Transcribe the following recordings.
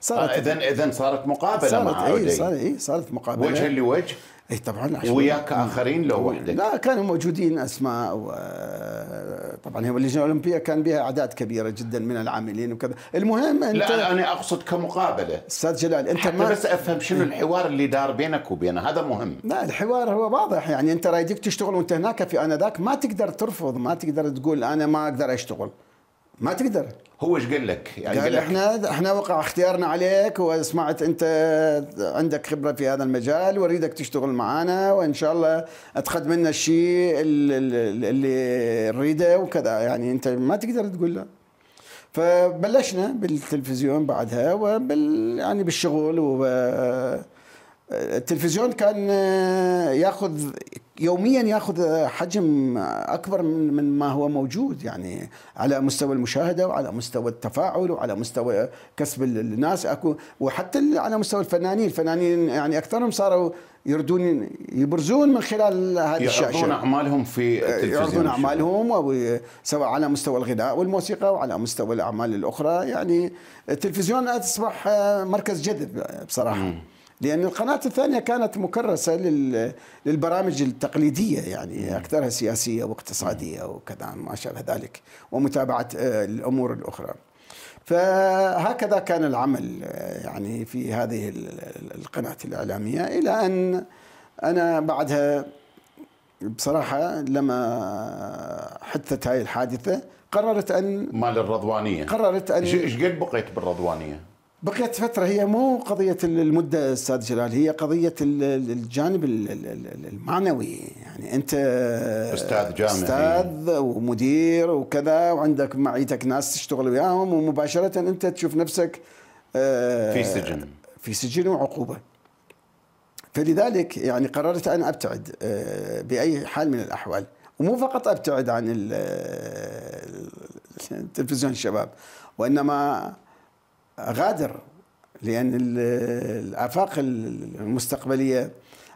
صارت اذا آه اذا صارت مقابله صارت مع اي صارت, إيه صارت مقابله وجها لوجه اي طبعا وياك اخرين لو وحدك لا كانوا موجودين اسماء و... طبعا هي اللجنه الاولمبيه كان بها اعداد كبيره جدا من العاملين وكذا المهم انت لا انا اقصد كمقابله استاذ جلال انت حتى ما... بس افهم شنو الحوار اللي دار بينك وبينه هذا مهم لا الحوار هو واضح يعني انت رايدك تشتغل وانت هناك في انذاك ما تقدر ترفض ما تقدر تقول انا ما اقدر اشتغل ما تقدر هو ايش قال لك؟ يعني قال, قال لك احنا احنا وقع اختيارنا عليك وسمعت انت عندك خبره في هذا المجال واريدك تشتغل معنا وان شاء الله اتقدم لنا الشيء اللي نريده وكذا يعني انت ما تقدر تقول لا. فبلشنا بالتلفزيون بعدها وبال يعني بالشغل و التلفزيون كان ياخذ يوميا ياخذ حجم اكبر من ما هو موجود يعني على مستوى المشاهده وعلى مستوى التفاعل وعلى مستوى كسب الناس اكو وحتى على مستوى الفنانين، الفنانين يعني اكثرهم صاروا يردون يبرزون من خلال هذه الشاشه يعرضون اعمالهم في آه، التلفزيون يعرضون اعمالهم سواء على مستوى الغناء والموسيقى وعلى مستوى الاعمال الاخرى يعني التلفزيون اصبح مركز جذب بصراحه م. لأن القناة الثانية كانت مكرسة للبرامج التقليدية يعني أكثرها سياسية واقتصادية وكذا ما شابه ذلك ومتابعة آه، الأمور الأخرى فهكذا كان العمل آه، يعني في هذه القناة الإعلامية إلى أن أنا بعدها بصراحة لما حدثت هذه الحادثة قررت أن مال الرضوانية قررت أن إيش قد بقيت بالرضوانية؟ بقيت فترة هي مو قضية المدة أستاذ جلال هي قضية الجانب المعنوي يعني أنت أستاذ جامعي أستاذ ومدير وكذا وعندك معيتك ناس تشتغل وياهم ومباشرة أنت تشوف نفسك آه، في سجن في سجن وعقوبة فلذلك يعني قررت أن أبتعد آه، بأي حال من الأحوال ومو فقط أبتعد عن آه، تلفزيون الشباب وإنما غادر لأن الآفاق المستقبلية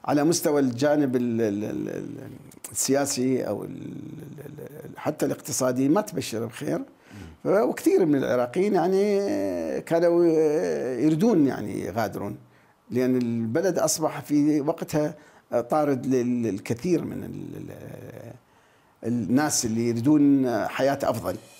على مستوى الجانب السياسي أو حتى الاقتصادي ما تبشر بخير وكثير من العراقيين يعني كانوا يريدون يعني يغادرون لأن البلد أصبح في وقتها طارد للكثير من الناس اللي يريدون حياة أفضل